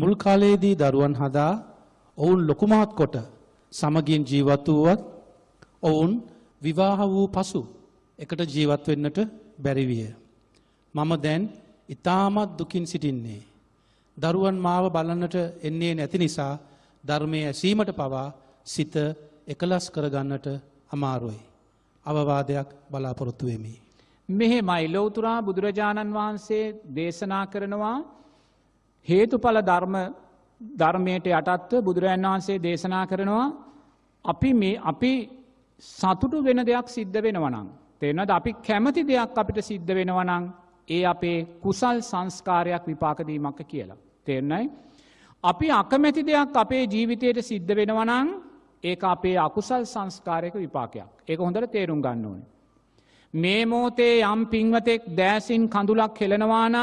මුල් කාලයේදී දරුවන් හදා ඔවුන් ලොකු මහත් කොට සමගින් ජීවත් වූවත් ඔවුන් විවාහ වූ පසු එකට ජීවත් වෙන්නට බැරි විය. මම දැන් ඊටමත් දුකින් සිටින්නේ. දරුවන් මාව බලන්නට එන්නේ නැති නිසා ධර්මයේ ඇසීමට පවා සිත එකලස් කරගන්නට අමාරුයි. අවවාදයක් බලාපොරොත්තු වෙමි. මෙහෙමයි ලෞතර බුදුරජාණන් වහන්සේ දේශනා කරනවා හේතුඵල ධර්ම ධර්මයට යටත්ව බුදුරජන් වහන්සේ දේශනා කරනවා අපි මේ අපි සතුටු වෙන දෙයක් සිද්ධ වෙනවනං. තේනද අපි කැමති දෙයක් අපිට සිද්ධ වෙනවනං ඒ අපේ කුසල් සංස්කාරයක් විපාකදීමක්ක කියලා. තෙරන්නයි. අපි අකමැති දෙයක් අපේ ජීවිතයට සිද්ධ වෙනවනං ඒ අපේ අකුසල් සංස්කාරයක විපාකයක් ඒක හොඳට තේරුම් ගන්න ඕන. මේ මෝතේ යම් පින්වතෙක් දෑසින් කඳුලක් හෙලෙනවානං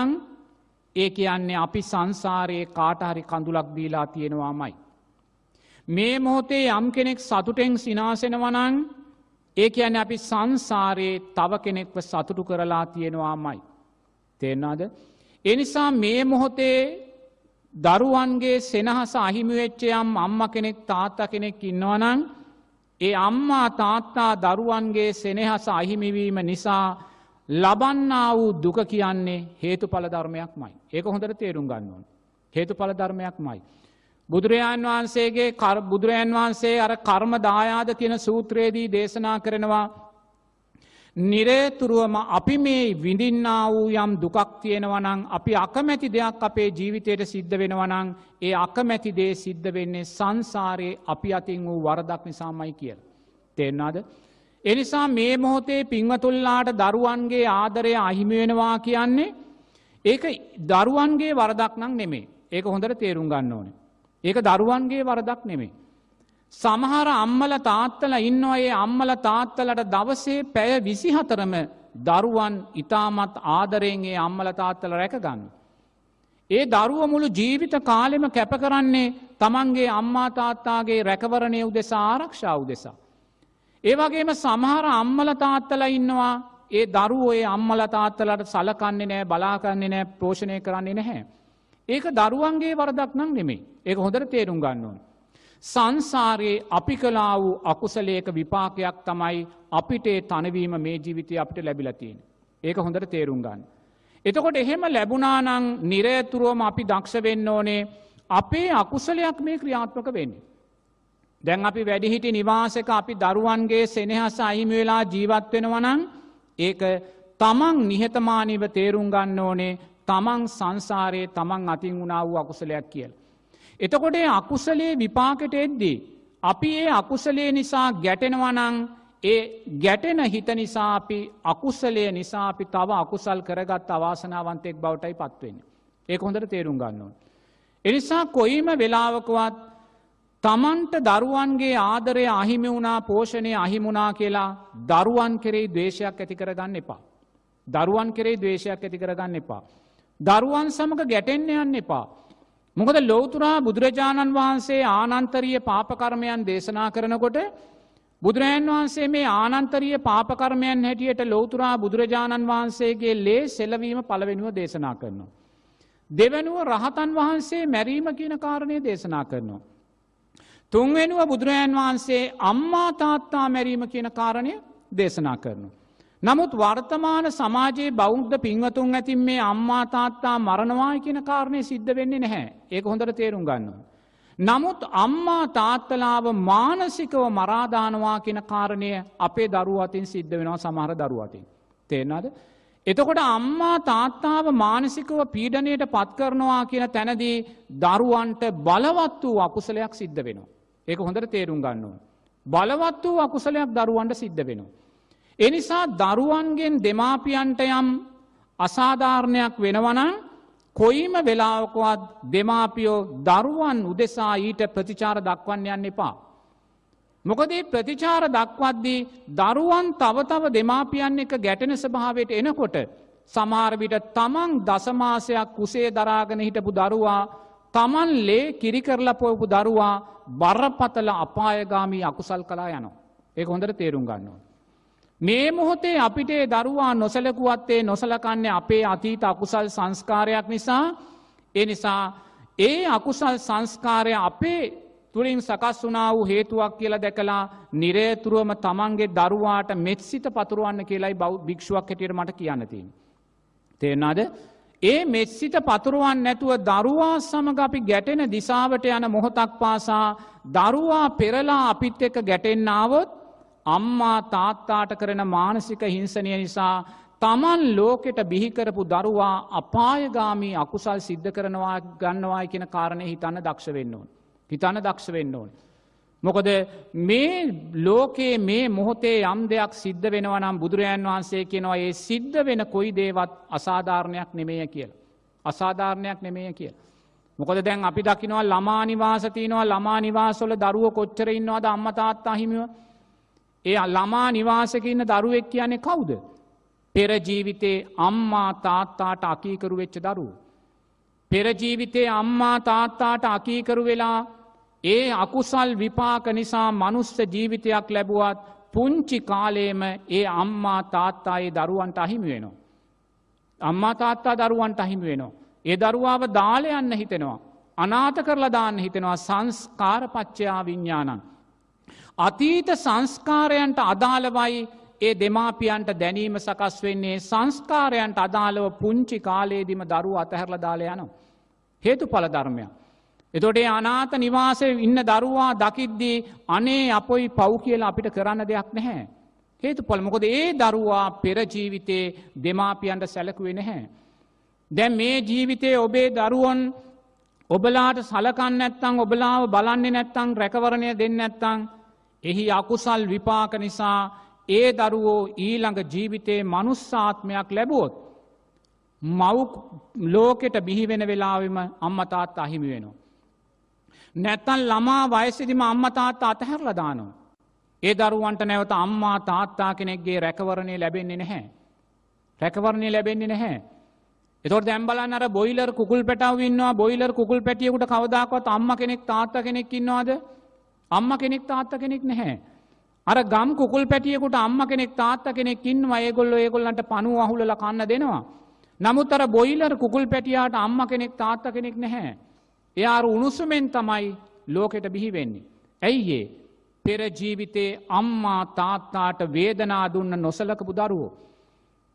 ඒ කියන්නේ අපි සංසාරයේ කාටහරි කඳුලක් දීලා තියෙනවාමයි. මේ මොහොතේ යම් කෙනෙක් සතුටෙන් සිනාසෙනවනං ඒ කියන අපි සංසාරයේ තව කෙනෙක්ව සතුටු කරලා තියෙනවාමයි. තේෙන්නාද. එනිසා මේ මොහොතේ දරුවන්ගේ සෙනහස අහිමිවෙච්චයම් අම්ම කෙනෙක් තාත්තා කෙනෙක් ඉන්නවනං ඒ අම්මා තාත්තා දරුවන්ගේ සෙනෙහස අහිමිවීම නිසා ලබන්නා වූ දුක කියන්නේ හේතු පලධර්මයක් මයි. ඒක හොඳට තේරුම් ගන්නවන්. හේතු පලධර්මයක් මයි. බුදුරජාන් වහන්සේගේ බුදුරජන් වහන්සේ අර කර්ම දායාද කියන සූත්‍රයේදී දේශනා කරනවා. නිරේතුරුවම අපි මේ විඳින්නා වූ යම් දුකක් තියෙනවනං අපි අකමැති දෙයක් අපේ ජීවිතයට සිද්ධ වෙනවනං ඒ අකමැති දේ සිද්ධ වෙන්නේ සංසාරයේ අපි අතින් වූ වරදක් නිසාමයි කියල. තෙන්නාද? එනිසා මේ මොහොතේ පින්වතුල්ලාට දරුවන්ගේ ආදරය අහිමිවෙනවා කියන්නේ ඒක දරුවන්ගේ වරදක් නම් නෙමේ ඒක හොඳට තේරුම් ගන්න ඕන. ඒක දරුවන්ගේ වරදක් නෙමේ. සමහර අම්මල තාත්තල ඉන්නවා ඒ අම්මල තාත්තලට දවසේ පැය විසිහතරම දරුවන් ඉතාමත් ආදරයෙන්ගේ අම්මල තාත්තල රැකගන්න. ඒ දරුව මුළු ජීවිත කාලෙම කැප කරන්නේ තමන්ගේ අම්මා තාත්තාගේ රැකවරණය උදෙසා ආරක්ෂාව දෙසා. ඒවගේම සමහර අම්මල තාත්තල ඉන්නවා ඒ දරුවෝේ අම්මල තාත්තලට සලකන්නේ නෑ බලාකන්නේ නෑ ප්‍රෝෂණය කරන්නේ නැහැ. ඒක දරුවන්ගේ වරදක් නම් නෙමේ ඒක හොඳට තේරුම් ගන්නවා. සංසාරයේ අපි කලා වූ අකුසලේක විපාකයක් තමයි අපිටේ තනවීම මේ ජීවිතය අපට ලැබිලතියෙන. ඒක හොඳට තේරුම් ගන්න. එතකොට එහෙම ලැබුණානං නිරයතුරුවම අපි දක්ෂ වෙන්න ඕනේ අපේ අකුසලයක් මේ ක්‍රියාත්මක වෙන්නේ. දැන් අපි වැඩිහිටි නිවාසක අපි දරුවන්ගේ සෙනෙහස අහිම වෙලා ජීවත් වෙනවනං ඒක තමන් නිහතමානීව තේරුම් ගන්න ඕනේ තමන් සංසාරයේ තමන් අතින් වුණා වූ අකුසලයක් කියල. එතකොට අකුසලේ විපාකට එද්දී. අපි ඒ අකුසලේ නිසා ගැටෙනවනං ඒ ගැටෙන හිත නිසා අපි අකුසලය නිසා අපි තව අකුසල් කරගත් අවාසනාවන්තෙක් බවටයි පත්වෙන්න. ඒ හොඳට තේරුම් ගන්නවා. එනිසා කොයිම වෙලාවකවත් තමන්ට දරුවන්ගේ ආදරය අහිමි වුණා පෝෂණය අහිමුණා කියලා දරුවන් කෙරෙහි දවේශයක් ඇති කරගන්න එපා. දරුවන් කෙරෙහි දවේශයක් ඇති කරගන්න එපා. දරුවන් සමඟ ගැටෙන්න යන්න එපා. මොකද ලෝතුරා බුදුරජාණන් වහන්සේ ආනන්තරීය පාපකර්මයන් දේශනා කරනකොට බුදුරජන් වහන්සේ මේ ආනන්තරීය පාපකර්මයන් හැටියට ලෝතුරා බුදුරජාණන් වහන්සේගේ ලේ සෙලවීම පළවෙනුව දේශනා කරනවා. දෙවැනුව රහතන් වහන්සේ මැරීම කියන කාරණය දේශනා කරනවා. තුන්වෙනුව බුදුරජාන් වහන්සේ අම්මා තාත්තා මැරීම කියන කාරණය දේශනා කරනු. නමුත් වර්තමාන සමාජයේ බෞද්ධ පින්වතුන් ඇතින් මේ අම්මා තාත්තා මරණවා කියන කාරණය සිද්ධ වෙන්නේ නැහැ ඒක හොඳට තේරුම් ගන්නවා. නමුත් අම්මා තාත්තලාව මානසිකව මරාධානවා කියන කාරණය අපේ දරුවතින් සිද්ධ වෙනවා සමහර දරුවතින්. තේෙනද. එතකොට අම්මා තාත්තාව මානසිකව පීඩනයට පත්කරනවා කියන තැනදී දරුවන්ට බලවත් වූ අකුසලයක් සිද්ධ වෙනවා. ඒක හොඳට තේරුම් ගන්නවා. බලවත් වූ අකුසලයක් දරුවන්ට සිද්ධ වෙනවා. එනිසා දරුවන්ගෙන් දෙමාපියන්ට යම් අසාධාරණයක් වෙනවනම් කොයිම වෙලාවකවත් දෙමාපියෝ දරුවන් උදෙසා ඊට ප්‍රතිචාර දක්වන්න යන්න එපා. මොකදේ ප්‍රතිචාර දක්වද්දී දරුවන් තවතව දෙමාපියන් එක ගැටෙන ස්භාවයට එනකොට සමාරවිට තමන් දසමාසයක් කුසේ දරාගෙන හිටපු දරුවා තමන් ලේ කිරි කරලා පොයපු දරුවා බරපතල අපායගාමී අකුසල් කලා යනවා. ඒ හොඳට තේරුම් ගන්නවා. මේ මොහොතේ අපිට දරුවා නොසලකුවත්තේ නොසලකන්නේ අපේ අතීත අකුසල් සංස්කාරයක් නිසා ඒ නිසා ඒ අකුසල් සංස්කාරය අපේ තුළින් සකස් වනා වූ හේතුවක් කියලා දැකලා නිරේතුරුවම තමන්ගේ දරුවාට මෙත් සිත පතුරුවන්න කියලායි බෞ් භික්ෂුවක් හැටියට මට කියන්නතින්. තේරනාද ඒ මෙත්සිත පතුරුවන් නැතුව දරුවා සමඟ අපි ගැටෙන දිසාවට යන මොහොතක් පාසා දරුවා පෙරලා අපිත් එක ගැටෙන්නාවොත් අම්මා තාත්තාට කරන මානසික හිංසනය නිසා තමන් ලෝකෙට බිහිකරපු දරුවා අපායගාමී අකුසල් සිද්ධ කරනවා ගන්නවායි කියෙන කාරණය හිතන්න දක්ෂ වෙන්න ඕන. හිතන්න දක්ෂ වෙන්න ඕනේ. මොකද මේ ලෝකයේ මේ මොහොතේ යම් දෙයක් සිද්ධ වෙනවා නම් බුදුරජාන් වහන්සේ කෙනවා ඒ සිද්ධ වෙන කොයි දේවත් අසාධාරණයක් නෙමය කියලා. අසාධාරණයක් නෙමය කිය. මොකද දැන් අපි දකිනවා ළමා නිවාසතියනවා ළමා නිවාසොල දරුව කොච්චර ඉන්නවාද අම්මතාත් අහිමිව. ඒ ළමා නිවාසකඉන්න දරුවෙක් කියන්නේ කවුද. පෙරජීවිතේ අම්මා තාත්තාට අකීකරු වෙච්ච දරුව. පෙරජීවිතේ අම්මා තාත්තාට අකීකරු වෙලා ඒ අකුසල් විපාක නිසා මනුස්ස ජීවිතයක් ලැබුවත් පුංචි කාලේම ඒ අම්මා තාත්තායේ දරුවන්ට අහිමි වෙනවා. අම්මා තාත්තා දරුවන්ට අහිමි වෙනවා. ඒ දරුවාව දාල යන්න හිතෙනවා. අනාත කරලා දාන්න හිතෙනවා සංස්කාරපච්චයා විඤ්ඥාණන්. අතීත සංස්කාරයන්ට අදාළවයි ඒ දෙමාපියන්ට දැනීම සකස් වෙන්නේ සංස්කාරයන්ට අදාළව පුංචි කාලයේදිම දරු අතහැරල දාල යනවා. හේතු පලධර්මයක්. එතොටේ අනාත නිවාස ඉන්න දරුවා දකිද්දී අනේ අපොයි පව් කියලා අපිට කරන්න දෙයක් නැහැ. හේතු පොල් මොකොද ඒ දරුවා පෙරජීවිතයේ දෙමාපියන්ට සැලකුවේ නැහැ. දැන් මේ ජීවිතයේ ඔබේ දරුවන් ඔබලාට සලකන්න ඇත්තං ඔබලාව බලන්නේ නැත්තං රැකවරණය දෙන්න ඇත්තං එහි අකුසල් විපාක නිසා ඒ දරුවෝ ඊළඟ ජීවිතයේ මනුස්සාත්මයක් ලැබුවොත් මව් ලෝකෙට බිහිවෙන වෙලාවෙම අම්මතාත් අහිමි වෙනවා. නැත්තන් ළමා වයසිදිම අම්ම තාත්තා අතහැරල දානවා. ඒ දරුවන්ට නැවත අම්මා තාත්තා කෙනෙක්ගේ රැකවරණය ලැබෙන්නේ නැහැ. රැකවරණය ලැබෙන්නේ නැහැ. එතොට දැම්බලන්න අර බොයිලර් කුල් පැටවන්නවා බොයිලර් කුල් පැටියකුට කවදක්වත් අම්ම කෙනෙක් තාත්ත කෙනෙක් ඉන්නවාද අම්ම කෙනෙක් තාත්ත කෙනෙක් නැහැ. අර ගම් කුල් පැටියකුට අම්ම කෙනෙක් තාත්ත කෙනෙක් ඉන්න අයගොල්ල ඒගොල්ලන්ට පනු අහුල කන්න දෙනවා. නමුත් අර බොයිලර් කුල් පැටියාට අම්ම කෙනෙක් තාත්ත කෙනෙක් නැහැ. එයාර උණුසුමෙන් තමයි ලෝකෙට බිහිවෙන්නේ. ඇයිඒ පෙරජීවිතේ අම්මා තාත්තාට වේදනා දුන්න නොසලකපු දරුවෝ.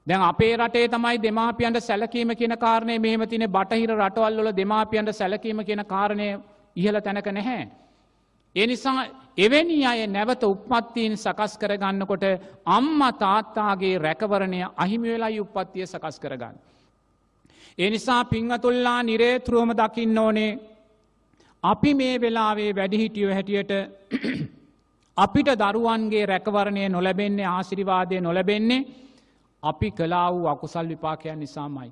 දැන් අපේ රටේ තමයි දෙමාපියන්ට සැලකීම කියෙන කාරණය මෙහම තින බටහිර රටවල්ල දෙමාපියන්ට සැලකීම කියෙන කාරණය ඉහල තැනක නැහැ. එනිසා එවැනි අය නැවත උපත්තිීන් සකස් කරගන්නකොට අම්ම තාත්තාගේ රැකවරණය අහිමිවෙලා උපත්තිය සකස් කරගන්න. එනිසා පිංහතුල්ලා නිරේතුරුවම දකින්න ඕනේ අපි මේ වෙලාවේ වැඩිහිටියව හැටියට අපිට දරුවන්ගේ රැකවරණය නොලැබෙන්නේ ආසිරිවාදය නොලැබෙන්නේ අපි කලා වූ අකුසල් විපාකයන් නිසාමයි.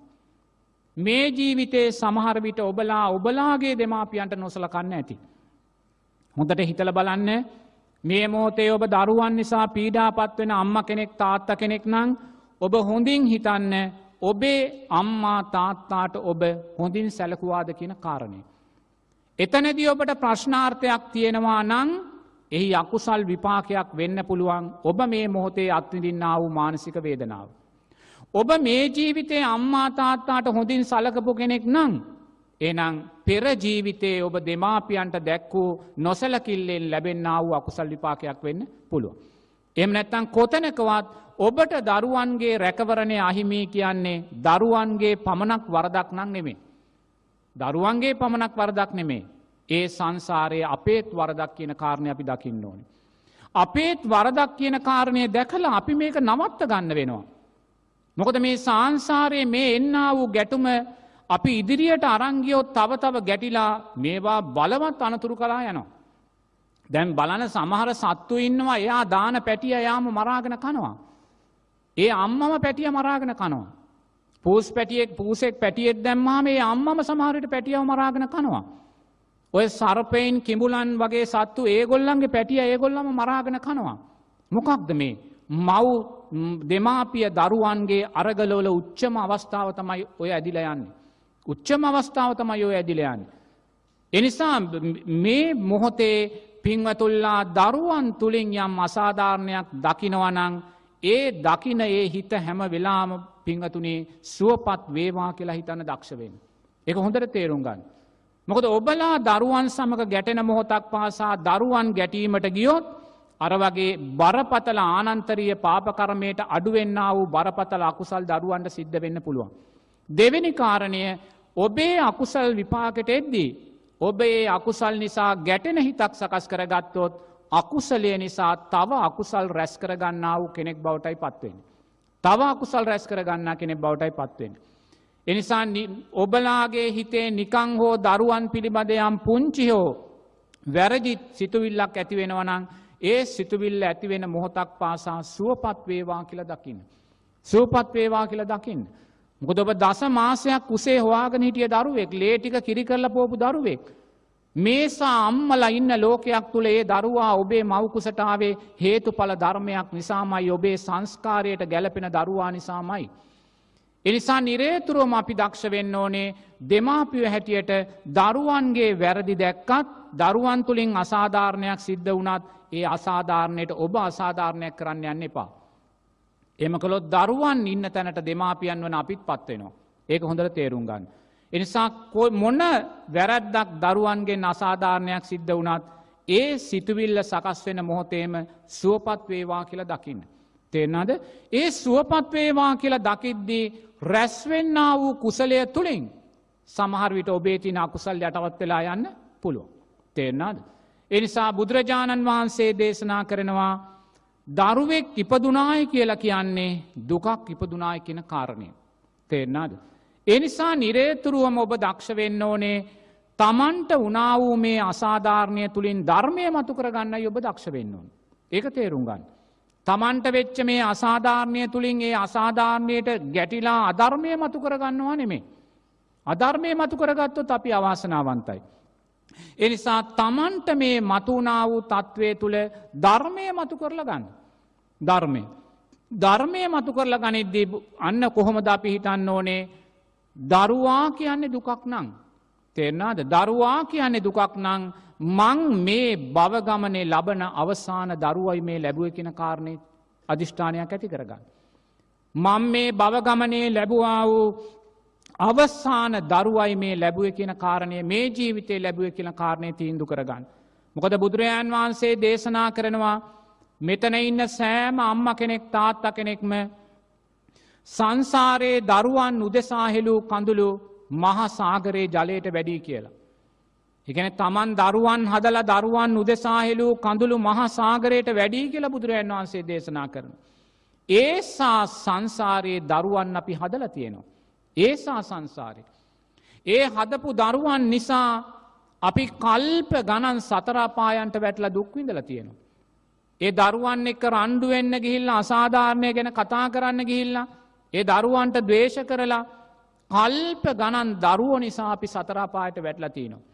මේ ජීවිතයේ සමහරවිට ඔබලා ඔබලාගේ දෙමාපියන්ට නොසල කන්න ඇති. හොඳට හිතල බලන්න මේ මෝතේ ඔබ දරුවන් නිසා පීඩාපත් වෙන අම්ම කෙනෙක් තාත්ත කෙනෙක් නං ඔබ හොඳින් හිතන්න ඔබේ අම්මා තාත්තාට ඔබ හොඳින් සැලකුවාද කියන කාරණය. එතනැදි ඔබට ප්‍රශ්නාර්ථයක් තියෙනවා නං එහි අකුසල් විපාකයක් වෙන්න පුළුවන් ඔබ මේ මොහොතේ අත්විඳින්නා වූ මානසික වේදනාව. ඔබ මේ ජීවිතේ අම්මා තාත්තාට හොඳින් සලකපු කෙනෙක් නං. එනං පෙරජීවිතයේ ඔබ දෙමාපියන්ට දැක්වූ නොසලකිල්ලෙන් ලැබෙන්න්නා වූ අකුසල් විපාකයක් වෙන්න පුළුවන්. එම නැත්තං කොතැනකවත් ඔබට දරුවන්ගේ රැකවරණය අහිමී කියන්නේ දරුවන්ගේ පමණක් වරදක් නම් නෙමේ. දරුවන්ගේ පමණක් වරදක් නෙමේ. ඒ සංසාරයේ අපේත් වරදක් කියන කාරණය අපි දකින්න ඕන. අපේත් වරදක් කියන කාරණය දැකලා අපි මේක නවත්ත ගන්න වෙනවා. මොකද මේ සංසාරයේ මේ එන්න වූ ගැටුම අපි ඉදිරියට අරංගියෝ තව තව ගැටිලා මේවා බලවත් අනතුරු කරා යනවා. දැන් බලන සමහර සත්තු ඉන්නවා එයා දාන පැටිය යාම මරාගෙන කනවා. ඒ අම්මම පැටිය මරාගෙන කනවා. පූස් පැටියෙක් පූසෙක් පැටියෙත් දැම්මාම ඒ අම්මම සමහරට පැටියව මරාගෙන කනවා. ඔය සර්පයින් කිඹුලන් වගේ සත්තු ඒගොල්ලන්ගේ පැටිය ඒගොල්ලම මරාගෙන කනවා. මොකක්ද මේ මව් දෙමාපිය දරුවන්ගේ අරගලවල උච්චම අවස්ථාව තමයි ඔය ඇදිලයන්න. උච්චම අවස්ථාව තමයි ඔය ඇදිලයන්න. එනිසා මේ මොහොතේ පිංවතුල්ලා දරුවන් තුළින් යම් අසාධාරණයක් දකිනවනං ඒ දකින ඒ හිත හැම වෙලාම පිංහතුනේ සුවපත් වේවා කියලා හිතන්න දක්ෂවෙන්. එක හොඳට තේරුම් ගන්න. මොකද ඔබලා දරුවන් සමඟ ගැටෙන මොහොතක් පාසා දරුවන් ගැටීමට ගියොත් අර වගේ බරපතල ආනන්තරීය පාපකරමයට අඩුවෙන්න්න වූ බරපතල අකුසල් දරුවන්ට සිද්ධ වෙන්න පුළුවන්. දෙවෙනි කාරණය ඔබේ අකුසල් විපාකට එද්දී ඔබ ඒ අකුසල් නිසා ගැටෙන හිතක් සකස් කරගත්තොත් අකුසලය නිසා තව අකුසල් රැස් කරගන්නාව කෙනෙක් බවටයි පත්වෙන්. තව අකුසල් රැස් කරගන්න කෙනෙක් බවටයි පත්වෙන්. එනිසා ඔබලාගේ හිතේ නිකං හෝ දරුවන් පිළිබඳයම් පුංචි හෝ වැරජිත් සිතුවිල්ලක් ඇතිවෙනවනං ඒ සිතුවිල්ල ඇතිවෙන මොහොතක් පාසා සුවපත්වේවා කියල දකින්න. සුවපත්වේවා කියල දකින්න. මොකද ඔබ දස මාසයක් උසේ හවාගෙන හිටිය දරුවෙක් ලේටික කිරි කරල පෝපු දරුවෙක්. මේසා අම්මල ඉන්න ලෝකයක් තුළ ඒ දරුවා ඔබේ මවකුසටාවේ හේතු පල ධර්මයක් නිසාමයි ඔබේ සංස්කාරයට ගැලපෙන දරුවා නිසාමයි. එනිසා නිරේතුරුවම අපි දක්ෂ වෙන්න ඕනේ දෙමාපිය හැටියට දරුවන්ගේ වැරදි දැක්කත් දරුවන් තුළින් අසාධාරණයක් සිද්ධ වනත් ඒ අසාධාරණයට ඔබ අසාධාරණයක් කරන්න යන්න එපා. එමකොළොත් දරුවන් ඉන්න තැනට දෙමාපියන් වන අපිත් පත්වෙනවා. ඒක හොඳට තේරුම් ගන්න. එනිසා මොන වැරැද්දක් දරුවන්ගේ නසාධාරණයක් සිද්ධ වනත් ඒ සිතුවිල්ල සකස් වෙන මොහොතේම සුවපත් වේවා කියලා දකින්න. තෙන්න්නද ඒ සුවපත් වේවා කියලා දකිද්දී රැස්වෙන්න වූ කුසලය තුළින් සමහර විට ඔබේ තින අකුසල් යටවත් වෙලා යන්න පුළුව. තෙන්න්නද. එනිසා බුදුරජාණන් වහන්සේ දේශනා කරනවා දරුවෙක් ඉපදුනාය කියලා කියන්නේ දුකක් ඉපදුනාය කියන කාරණය. තේරනාද. එනිසා නිරේතුරුවම ඔබ දක්ෂවෙන්න ඕනේ තමන්ට උනාවූ මේ අසාධාරණය තුළින් ධර්මය මතු කරගන්න යඔබ දක්ෂ වෙන්න ඕන. ඒක තේරුම් ගන්න. තමන්ට වෙච්ච මේ අසාධාරණය තුළින් ඒ අසාධාරණයට ගැටිලා අධර්මය මතු කරගන්නවා නෙමේ. අධර්මය මතු කරගත්තොත් අපි අවාසනාවන්තයි. එනිසා තමන්ට මේ මතුනා වූ තත්ත්වය තුළ ධර්මය මතු කරලා ගන්න. ධර්මය. ධර්මය මතු කරලා ගනිද්දී අන්න කොහොමද අපි හිතන්න ඕනේ දරුවා කියන්නේ දුකක් නං. තෙරනාද දරුවා කියන්නේ දුකක් නං මං මේ බවගමනේ ලබන අවසාන දරුවයි මේ ලැබුව කියෙන කාරණය අධිෂ්ඨානයක් ඇති කරගන්න. මං මේ බවගමනේ ලැබවා වූ අවස්සාන දරුවයි මේ ලැබුව කියන කාරණය මේ ජීවිතය ලැබුව කියන කාරණය තීන්දු කරගන්න. මොකද බුදුරජාන් වහන්සේ දේශනා කරනවා මෙතන ඉන්න සෑම අම්ම කෙනෙක් තාත්ත කෙනෙක්ම සංසාරයේ දරුවන් උදෙසාහෙලූ කඳුළු මහසාගරයේ ජලයට වැඩී කියලා. එකන තමන් දරුවන් හදල දරුවන් උදෙසාහෙලූ කඳුළු මහසාගරයට වැඩී කියල බුදුරජන් වහන්සේ දේශනා කරන. ඒසා සංසාරයේ දරුවන් අපි හදල තියෙනවා. ඒසා සංසාරය. ඒ හදපු දරුවන් නිසා අපි කල්ප ගණන් සතරාපායන්ට වැටල දුක්විඳල තියෙනවා. ඒ දරුවන් එක රණ්ඩුවෙන්න්න ගිහිල්ල අසාධාරණය ගැන කතා කරන්න ගිහිල්ලා. ඒ දරුවන්ට දවේශ කරලා කල්ප ගණන් දරුව නිසා අපි සතරාපායට වැටල තියෙනවා.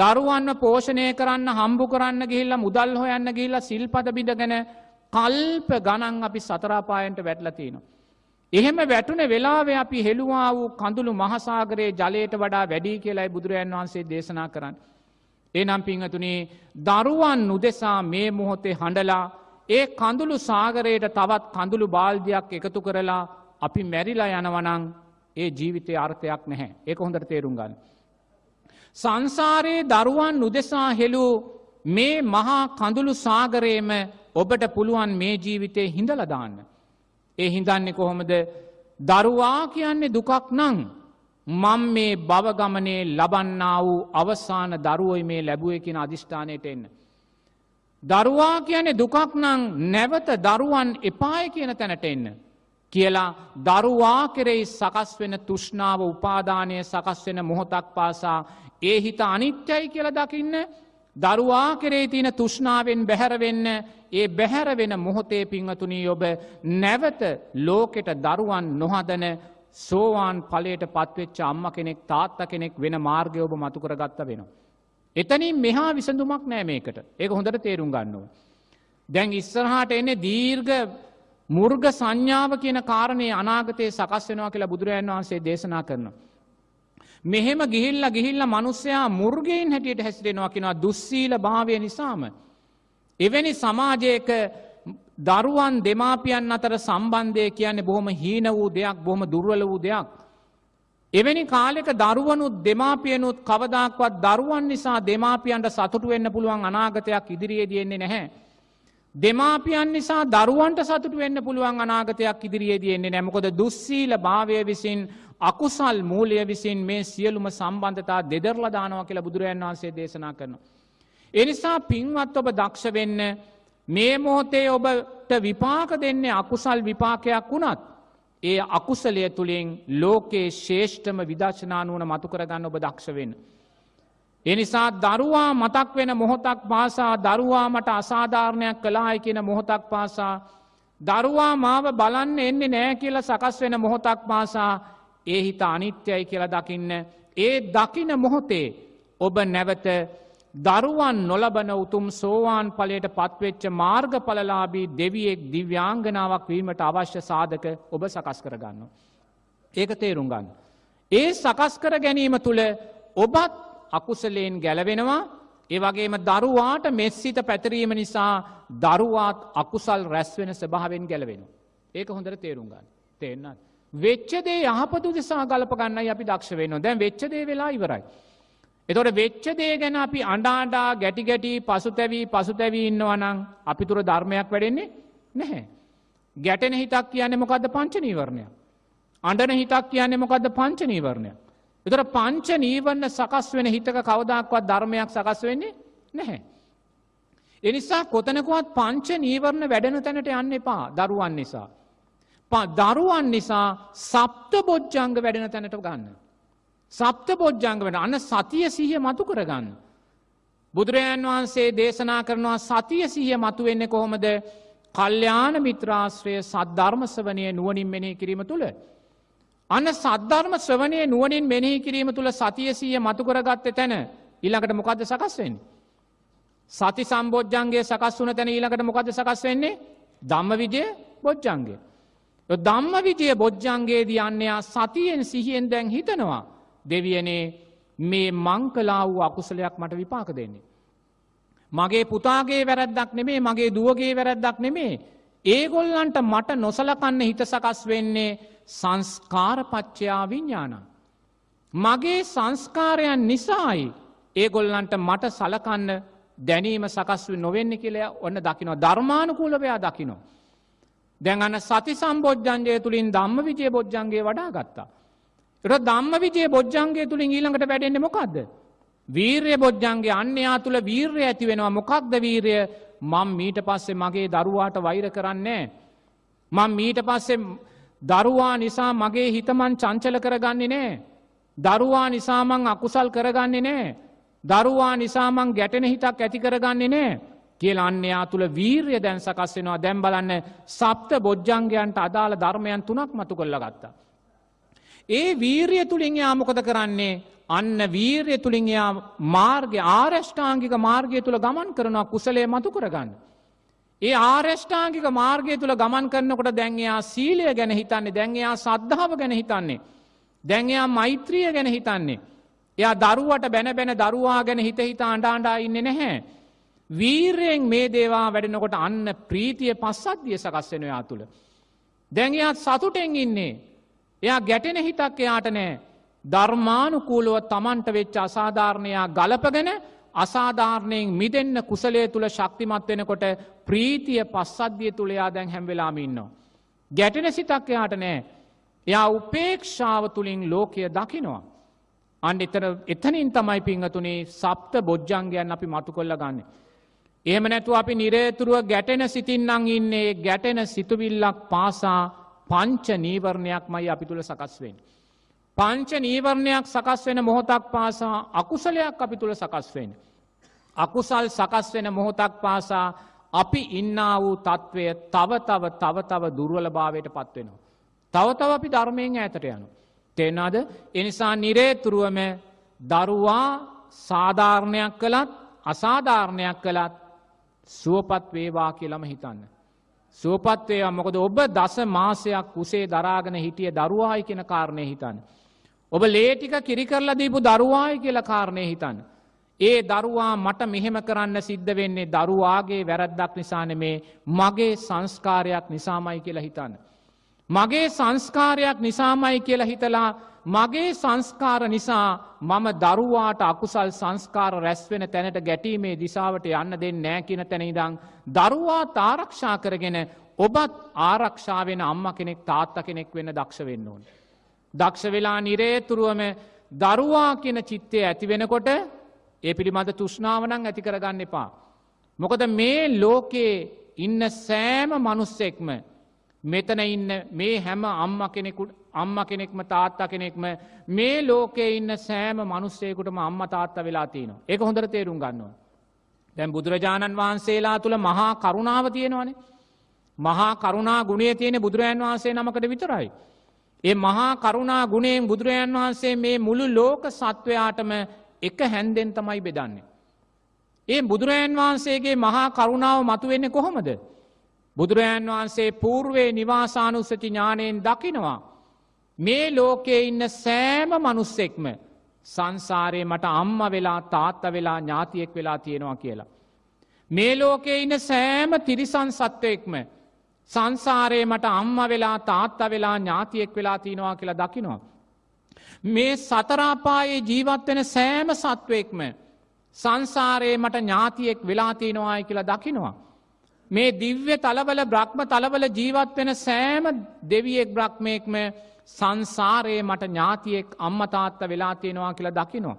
දරුවන්ව පෝෂණය කරන්න හම්බු කරන්න ගිහිල්ලා මුදල් හොයන්න ගිහිල්ලා සිල්පද බිඳගෙන කල්ප ගණන් අපි සතරාපායන්ට වැටල තියෙනවා. එහෙම වැටුන වෙලාව අපි හෙළුවා වූ කඳුළු මහසාගරයේ ජලයට වඩා වැඩි කියලායි බුදුරජන් වහන්සේ දේශනා කරන්න. ඒනම් පිංහතුනේ දරුවන් උදෙසා මේ මොහොතේ හඬලා ඒ කඳුළු සාගරයට තවත් කඳුළු බාල්ධයක් එකතු කරලා අපි මැරිලා යනවනං ඒ ජීවිතය අර්ථයක් නැහැ ඒක හොඳට තේරුම් ගන්න. සංසාරයේ දරුවන් උදෙසා හෙළූ මේ මහා කඳුළු සාගරයේම ඔබට පුළුවන් මේ ජීවිතය හිඳලදාන්න. ඒ හිතන්නේ කොහොමද දරුවා කියන්නේ දුකක් නං මං මේ බවගමනේ ලබන්නා වූ අවසාන දරුවයි මේ ලැබුවේ කියෙන අධිෂ්ඨානයට එන්න. දරුවා කියන්නේ දුකක් නං නැවත දරුවන් එපාය කියන තැනට එන්න. කියලා දරුවා කෙරෙයි සකස් වෙන තුෂ්ණාව උපාදානය සකස් වෙන මොහොතක් පාසා ඒ හිත අනිත්‍යයි කියල දකින්න දරුවා කරේ තියන තුෂ්ණාවෙන් බැහැරවෙන්න ඒ බැහැරවෙන මොහොතේ පිංහතුනී ඔබ නැවත ලෝකෙට දරුවන් නොහදන සෝවාන් පලයට පත්වෙච්ච අම්ම කෙනෙක් තාත්ත කෙනෙක් වෙන මාර්ගය ඔබ මතුකර ගත්ත වෙනවා. එතනින් මෙහා විසඳුමක් නෑ මේකට ඒක හොඳට තේරුම් ගන්නවා. දැන් ඉස්සරහට එන්නේ දීර්ග මුර්ග සංඥාව කියන කාරණය අනාගතයේ සකස් වෙනවා කියලා බුදුරජන් වහන්සේ දේශනා කරනවා. මෙහෙම ගිහිල්ල ගිහිල්ල මනුස්සයා මුර්ගයෙන් හැටියට හැසිරෙනවා කියෙනවා දුස්සීල භාවය නිසාම. එවැනි සමාජයක දරුවන් දෙමාපියන් අතර සම්බන්ධය කියන්නේ බොහොම හීන වූ දෙයක් බොහොම දුර්වල වූ දෙයක්. එවැනි කාලෙක දරුවනුත් දෙමාපියනුත් කවදක්වත් දරුවන් නිසා දෙමාපියන්ට සතුටු වෙන්න පුළුවන් අනාගතයක් ඉදිරියේ තියෙන්නේ නැහැ. දෙමාපියන් නිසා දරුවන්ට සතුට වෙන්න පුළුවන් අනාගතයක් ඉදිරියේ තියෙන්නේ නැමකොද දුස්සීල භාවය විසින් අකුසල් මූලය විසින් මේ සියලුම සම්බන්ධතා දෙදරලා දානවා කියලා බුදුරජන් වහන්සේ දේශනා කරනවා. එනිසා පින්වත් ඔබ දක්ෂ වෙන්න මේ මොහොතේ ඔබට විපාක දෙන්නේ අකුසල් විපාකයක් වුණත්. ඒ අකුසලය තුළින් ලෝකයේ ශේෂ්ඨම විදශනානුවන මතුකරගන්න ඔබ දක්ෂවෙන්න. එනිසා දරුවා මතක් වෙන මොහොතක් පාසා දරුවා මට අසාධාරණයක් කලායි කියන මොහොතක් පාසා දරුවා මාව බලන්න එන්නේ නෑ කියලා සකස් වෙන මොහොතක් පාසා ඒ හිත අනිත්‍යයි කියලා දකින්න. ඒ දකින මොහොතේ ඔබ නැවත දරුවන් නොලබන උතුම් සෝවාන් පලයට පත්වෙච්ච මාර්ගඵලලාබී දෙවියෙක් දිව්‍යාංගනාවක් වීමට අවශ්‍ය සාධක ඔබ සකස් කරගන්න. ඒක තේරුම් ගන්න. ඒ සකස් කර ගැනීම තුළ ඔබත් අකුසලයෙන් ගැලවෙනවා ඒ වගේම දරුවාට මෙස්සිත පැතරීම නිසා දරුවාත් අකුසල් රැස්වෙන ස්භාවෙන් ගැලවෙන. ඒක හොඳට තේරුම් ගන්න තේන්නත්. වෙච්චදේ යහපතු දෙසා ගලපගන්නයි අපි දක්ෂ වෙනවා දැන් වෙච්චදේ වෙලා ඉවරයි. එතොට වෙච්චදේ ගැන අපි අඩාඩා ගැටි ගැටි පසුතැවී පසුතැවී ඉන්නවනං අපි තුර ධර්මයක් වැඩෙන්නේ නැහැ. ගැටෙන හිතක් කියන්නේ මොකද පංච නීවරණය. අඩන හිතක් කියන්නේ මොකද පංච නීවරණය. එතොට පංච නීවරණ සකස් වෙන හිතක කවදක්වත් ධර්මයක් සකස් වෙන්නේ නැහැ. එනිසා කොතනකුවත් පංච නීවරණ වැඩෙන තැනට යන්න එපා දරුවන් නිසා. දරුවන් නිසා සප්ත බොජ්ජංග වැඩෙන තැනට ගන්න. සප්ත බොජ්ජංග වෙන අන්න සතිය සිහිය මතු කරගන්න. බුදුරජාන් වහන්සේ දේශනා කරනවා සතිය සිහිය මතුවෙන්නේ කොහොමද කල්්‍යාන මිත්‍රාශ්‍රය සද්ධර්මස්වනය නුවනින් මෙනය කිරීම තුළ. අන්න සද්ධර්ම ස්වනය නුවනින් මෙනෙහි කිරීම තුළ සතියසීය මතුකරගත්ත තැන ඉළඟට මොකද සකස්වෙන්. සති සම්බෝජ්ජන්ගේ සකස් වන තැන ඊළඟට මොකද සකස් වෙන්නේ දම්ම විජය බොජ්ජන්ගේ. ධම්ම විජය බොජ්ජන්ගේදී යන්නයා සතියෙන් සිහියෙන් දැන් හිතනවා දෙවියනේ මේ මංකලා වූ අකුසලයක් මට විපාක දෙන්නේ. මගේ පුතාගේ වැරැද්දක් නෙමේ මගේ දුවගේ වැරැද්දක් නෙමේ. ඒගොල්ලන්ට මට නොසලකන්න හිත සකස් වෙන්නේ සංස්කාරපච්චයා විඤ්ඥාන. මගේ සංස්කාරයන් නිසායි ඒගොල්ලන්ට මට සලකන්න දැනීම සකස්ව නොවෙන්න කියලා ඔන්න දකිනවා ධර්මානුකූලවයා දකිනවා. දැන් අන සති සම්බෝජ්ජන්ජය තුළින් ධම්ම විජය බොජ්ජන්ගේ වඩා ගත්තා. ර ධම්ම විජය බොජ්ජන්ගේ තුළින් ඊළඟට වැඩෙන්න්න මොකක්ද. වීර්ය බොජ්ජන්ගේ අන්‍යයා තුළ වීර්ය ඇතිවෙනවා මොකක්ද වීරය මං මීට පස්සේ මගේ දරුවාට වෛර කරන්නේ. මං මීට පස්සේ දරුවා නිසා මගේ හිතමන් චංචල කරගන්නේ නෑ. දරුවා නිසාමං අකුසල් කරගන්නේ නෑ. දරුවා නිසාමං ගැටෙන හිතක් ඇති කරගන්නේ නෑ. කියලා අන්න එයා තුළ වීර්ය දැන් සකස් වෙනවා දැන් බලන්න සප්ත බොජ්ජංගයන්ට අදාළ ධර්මයන් තුනක් මතු කරලා ගත්තා. ඒ වීර්ය තුළින් එයා මොකද කරන්නේ අන්න වීර්ය තුළින් එයා මාර්ගය ආර්ෂ්ඨාංගික මාර්ගය තුළ ගමන් කරනවා කුසලය මතු කරගන්න. ඒ ආර්ෂ්ඨාංගික මාර්ගය තුළ ගමන් කරනකොට දැන්යා සීලය ගැන හිතන්නේ දැන්යා සද්ධාව ගැන හිතන්නේ. දැන්යා මෛත්‍රිය ගැන හිතන්නේ. එයා දරුවට බැන බැන දරුවා ගැන හිත හිතා අන්ඩාන්ඩා ඉන්න නැහැ. වීරයෙන් මේ දේවා වැඩෙනකොට අන්න ප්‍රීතිය පස්සත් දිය සකස් වෙන යා තුළ. දැන් එයාත් සතුටෙන් ඉන්නේ. එයා ගැටෙන හිතක් එයාට නෑ ධර්මානුකූලුව තමන්ට වෙච්ච අසාධාරණයා ගලපගෙන අසාධාරණයෙන් මිදන්න කුසලය තුළ ශක්තිමත් වෙනකොට ප්‍රීතිය පස්සද්ධිය තුළයා දැන් හැම්වෙලාමින්නවා. ගැටෙන සිතක් එයාට නෑ. එයා උපේක්ෂාව තුළින් ලෝකය දකිනවා. අන් එතනින් තමයි පිංහතුනේ සප්ත බොජ්ජන්ගයන් අපි මතු කොල්ල ගන්නේ. එහෙම නැතු අපි නිරේතුරුව ගැටෙන සිතින්නං ඉන්නේ ගැටෙන සිතුවිල්ලක් පාසා පංච නීවරණයක් මයි අපි තුළ සකස්වෙන්. පංච නීවරණයක් සකස් වෙන මොහොතක් පාසා අකුසලයක් අපි තුළ සකස්වෙන්. අකුසල් සකස් වෙන මොහොතක් පාසා අපි ඉන්නා වූ තත්ත්වය තව තව තව තව දුර්වල භාවයට පත්වෙනවා. තව තව අපි ධර්මයෙන් ඇතට යනු. තෙන්නාද එනිසා නිරේතුරුවම දරුවා සාධාරණයක් කළත් අසාධාරණයක් කළත් සුවපත් වේවා කියලම හිතන්න. සුවපත් වේවා මොකද ඔබ දස මාසයක් කුසේ දරාගෙන හිටිය දරුවායි කියන කාරණය හිතන්න. ඔබ ලේටික කිරිකරල දීපු දරුවායි කියල කාරණය හිතන්න. ඒ දරුවා මට මෙහෙම කරන්න සිද්ධ වෙන්නේ දරුවාගේ වැරද්දක් නිසාන මේ මගේ සංස්කාරයක් නිසාමයි කියලා හිතන්න. මගේ සංස්කාරයක් නිසාමයි කියලා හිතලා මගේ සංස්කාර නිසා මම දරුවාට අකුසල් සංස්කාර රැස්වෙන තැනට ගැටීමේ දිසාවට යන්න දෙන්න නෑ කියන තැනනිදං. දරුවා තාරක්ෂා කරගෙන ඔබත් ආරක්ෂාවෙන අම්ම කෙනෙක් තාත්ත කෙනෙක් වෙන්න දක්ෂ වෙන්න ඕන. දක්ෂ වෙලා නිරේතුරුවම දරුවා කියෙන චිත්තය ඇති වෙනකොට ඒ පිළිබඳ තුෂ්නාවනං ඇති කරගන්න එපා. මොකද මේ ලෝකයේ ඉන්න සෑම මනුස්සෙක්ම මෙතන ඉන්න මේ හැම අම්ම කෙනෙකුට අම්ම කෙනෙක්ම තාත්තා කෙනෙක්ම මේ ලෝකේ ඉන්න සෑම මනුස්සයකුටම අම්ම තාත්ත වෙලා තියෙනවා එක හොඳර තේරුම් ගන්නවා. දැන් බුදුරජාණන් වහන්සේලා තුළ මහා කරුණාව තියෙනවානේ. මහා කරුණා ගුණේ තියෙන බුදුරජන් වහන්සේ නමකට විතරයි. ඒ මහා කරුණා ගුණයෙන් බුදුරජන් වහන්සේ මේ මුළු ලෝක සත්වයාටම එක හැන්දෙන් තමයි බෙදන්නේ. ඒ බුදුරජන් වහන්සේගේ මහා කරුණාව මතුවෙන්නේ කොහොමද. බුදුරජාන් වහන්සේ පූර්වේ නිවාසානුස්සති ඥානයෙන් දකිනවා. මේ ලෝකයේ ඉන්න සෑම මනුස්සෙක්ම සංසාරයේ මට අම්ම වෙලා තාත්ත වෙලා ඥාතියෙක් වෙලා තියෙනවා කියලා. මේ ලෝකයේ ඉන්න සෑම තිරිසන් සත්වයෙක්ම සංසාරයේ මට අම්ම වෙලා තාත්ත වෙලා ඥාතියෙක් වෙලා තියෙනවා කියලා දකිනවා. මේ සතරාපායේ ජීවත්වෙන සෑම සත්වයෙක්ම සංසාරයේ මට ඥාතියෙක් වෙලා තියෙනවායි කියලා දකිනවා. මේ දිව්‍ය තලබල බ්‍රහ්ම තලබල ජීවත් වෙන සෑම දෙවියෙක් බ්‍රහ්මයෙක්ම සංසාරයේ මට ඥාතියෙක් අම්මතාත්ත වෙලා තියෙනවා කියලා දකිනවා.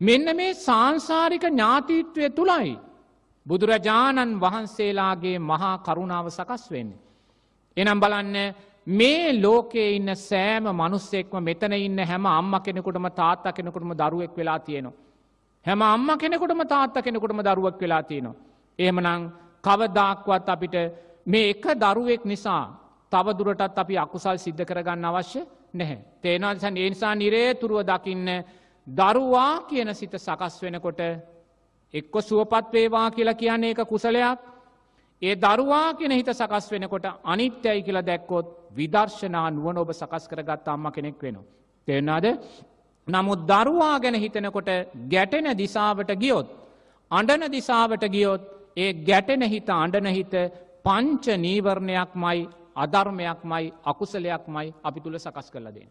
මෙන්න මේ සංසාරික ඥාතීත්වය තුළයි. බුදුරජාණන් වහන්සේලාගේ මහා කරුණාව සකස් වෙන්න. එනම් බලන්න මේ ලෝකයේ ඉන්න සෑම මනුස්සෙක්ම මෙතන ඉන්න හැම අම්ම කෙනෙකුටම තාත්තා කෙනෙකුටම දරුවෙක් වෙලා තියෙනවා. හැම අම්ම කෙනෙකුටම තාත්තා කෙනෙකුටම දරුවක් වෙලා තියෙනවා. එහෙමනං කවදාක්වත් අපිට මේ එක දරුවෙක් නිසා තවදුරටත් අපි අකුසල් සිද්ධ කරගන්න අවශ්‍ය නැහැ. තේනවසන් ඒ නිසා නිරේතුරුව දකින්න දරුවා කියන සිත සකස් වෙනකොට එක්ක සුවපත් වේවා කියලා කියන්නේ එක කුසලයක් ඒ දරුවා කෙන හිත සකස් වෙනකොට අනිත්‍යයි කියලා දැක්කොත් විදර්ශනා නුවන ඔබ සකස් කරගත් අම්ම කෙනෙක් වෙනවා. තෙන්නාද නමුත් දරුවා ගැන හිතනකොට ගැටෙන දිසාවට ගියොත්. අඩන දිසාවට ගියොත් ඒ ගැටෙන හිත අඩන හිත පංච නීවරණයක් මයි අධර්මයක් මයි අකුසලයක් මයි අපි තුළ සකස් කරලා දෙන්න.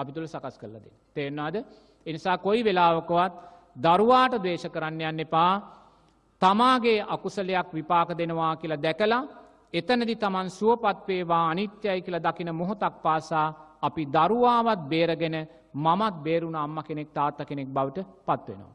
අපි තුළ සකස් කරලා දෙන්න. තේෙන්වාද එනිසා කොයි වෙලාවකවත් දරුවාට දේශ කරන්න යන්න එපා තමාගේ අකුසලයක් විපාක දෙනවා කියලා දැකලා එතනදි තමන් සුවපත්වේවා අනිත්‍යයි කියලා දකින මොහොතක් පාසා අපි දරුවාවත් බේරගෙන මමත් බේරුණ අම්ම කෙනෙක් තාත්ත කෙනෙක් බවට පත්වෙනවා.